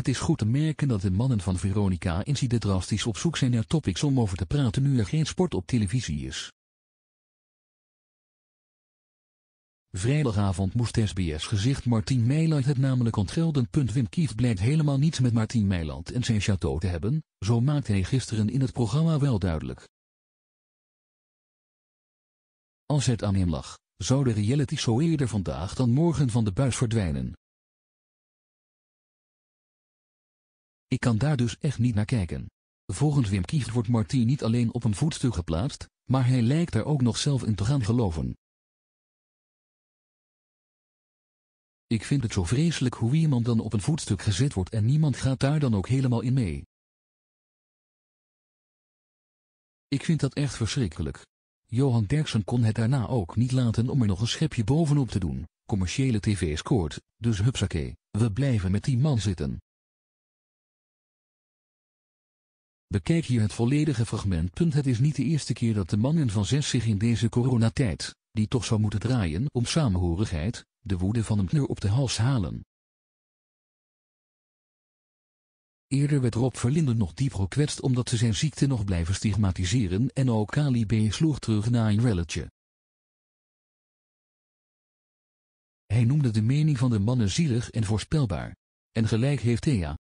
Het is goed te merken dat de mannen van Veronica Inside drastisch op zoek zijn naar topics om over te praten nu er geen sport op televisie is. Vrijdagavond moest SBS-gezicht Martin Meiland het namelijk ontgelden. Wim Kieft blijkt helemaal niets met Martin Meiland en zijn château te hebben, zo maakte hij gisteren in het programma wel duidelijk. Als het aan hem lag, zou de reality zo eerder vandaag dan morgen van de buis verdwijnen. Ik kan daar dus echt niet naar kijken. Volgens Wim Kieft wordt Martin niet alleen op een voetstuk geplaatst, maar hij lijkt er ook nog zelf in te gaan geloven. Ik vind het zo vreselijk hoe iemand dan op een voetstuk gezet wordt en niemand gaat daar dan ook helemaal in mee. Ik vind dat echt verschrikkelijk. Johan Derksen kon het daarna ook niet laten om er nog een schepje bovenop te doen. Commerciële tv scoort, dus hupsakee, we blijven met die man zitten. Bekijk hier het volledige fragment. Het is niet de eerste keer dat de mannen van zes zich in deze coronatijd, die toch zou moeten draaien om samenhorigheid, de woede van een knur op de hals halen. Eerder werd Rob Verlinden nog diep gekwetst omdat ze zijn ziekte nog blijven stigmatiseren en ook Ali B. sloeg terug naar een relletje. Hij noemde de mening van de mannen zielig en voorspelbaar. En gelijk heeft Thea.